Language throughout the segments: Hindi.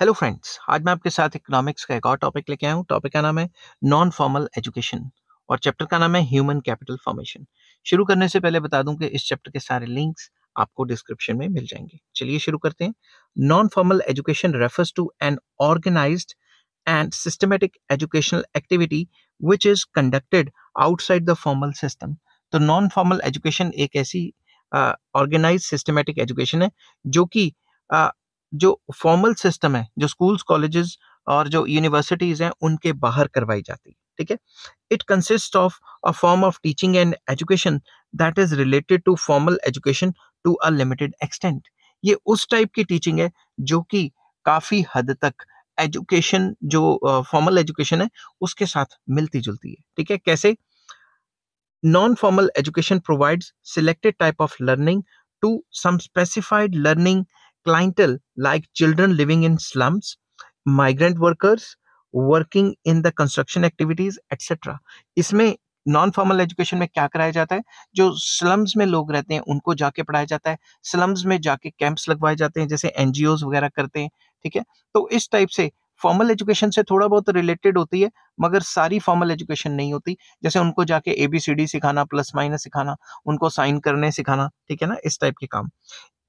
हेलो फ्रेंड्स आज मैं आपके साथ इकोनॉमिक्स का एक और टॉपिक लेके आया हूँ टॉपिक का नाम है नॉन फॉर्मल एजुकेशन और चैप्टर का नाम है ह्यूमन कैपिटल फॉर्मेशन शुरू करने से पहले बता दूं कि इस चैप्टर के सारे लिंक्स आपको डिस्क्रिप्शन में मिल जाएंगे चलिए शुरू करते हैं non formal education refers to an organise and systematic educational activity which is conducted outside the formal system तो नॉन फॉर्मल एजुकेशन एक ऐसी ऑर्गेनाइज सिस्टमेटिक एजुकेशन है जो कि जो फॉर्मल सिस्टम है जो स्कूल्स कॉलेजेस और जो यूनिवर्सिटीज़ हैं उनके बाहर करवाई जाती है ठीक है it consist of a form of teaching and education that is related to formal education to a limited extent ये उस टाइप की टीचिंग है जो कि काफ़ी हद तक एजुकेशन जो फॉर्मल uh, एजुकेशन है उसके साथ मिलती जुलती है ठीक है कैसे non formal education provides selected type of learning to some specified learning clientele like children living in slums, migrant workers, working in the construction activities, etc. इसमें नॉन फॉर्मल एजुकेशन में क्या कराया जाता है जो स्लम्स में लोग रहते हैं उनको जाके पढ़ाया जाता है स्लम्स में जाके कैंप्स लगवाए जाते हैं जैसे एनजीओ वगैरह करते हैं ठीक है तो इस टाइप से फॉर्मल एजुकेशन से थोड़ा बहुत रिलेटेड होती है मगर सारी फॉर्मल एजुकेशन नहीं होती जैसे उनको जाके ए बी सी डी सिखाना प्लस माइनस सिखाना उनको साइन करने सिखाना ठीक है ना इस टाइप के काम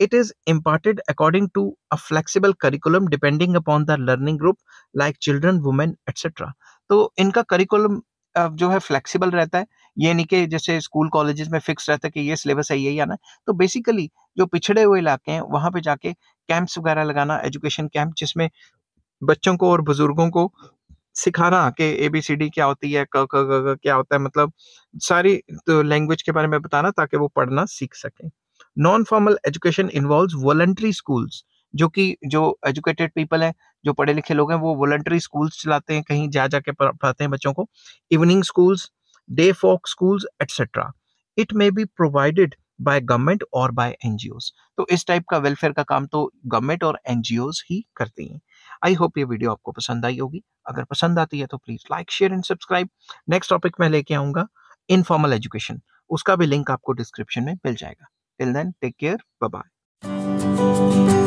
it is imported according to a flexible curriculum depending upon the learning group like children women etc तो इनका करिकुलम जो है फ्लेक्सिबल रहता है ये नहीं कि जैसे स्कूल कॉलेजेस में फिक्स रहता है कि ये सिलेबस है यही आना है तो बेसिकली जो पिछड़े हुए इलाके हैं वहाँ पे जाके कैंप्स वगैरह लगाना एजुकेशन कैंप जिसमें बच्चों को और बुजुर्गों को सिखाना कि ए बी सी डी क्या होती है क क ग क्या होता है मतलब सारी तो लैंग्वेज के बारे में बताना ताकि वो पढ़ना सीख सकें non formal education involve voluntary schools जो कि जो एजुकेटेड पीपल हैं जो पढ़े लिखे लोग हैं वो वॉलंट्री स्कूल्स चलाते हैं कहीं जा जाके पढ़ाते हैं बच्चों को evening schools day folk schools etcetera it may be provided by government और बाय एनजीओस तो इस टाइप का वेलफेयर का काम तो गवर्नमेंट और एनजीओ ही करती हैं आई होप ये वीडियो आपको पसंद आई होगी अगर पसंद आती है तो please like share and subscribe next topic मैं लेके आऊंगा इनफॉर्मल एजुकेशन उसका भी लिंक आपको डिस्क्रिप्शन में मिल जाएगा till then take care bye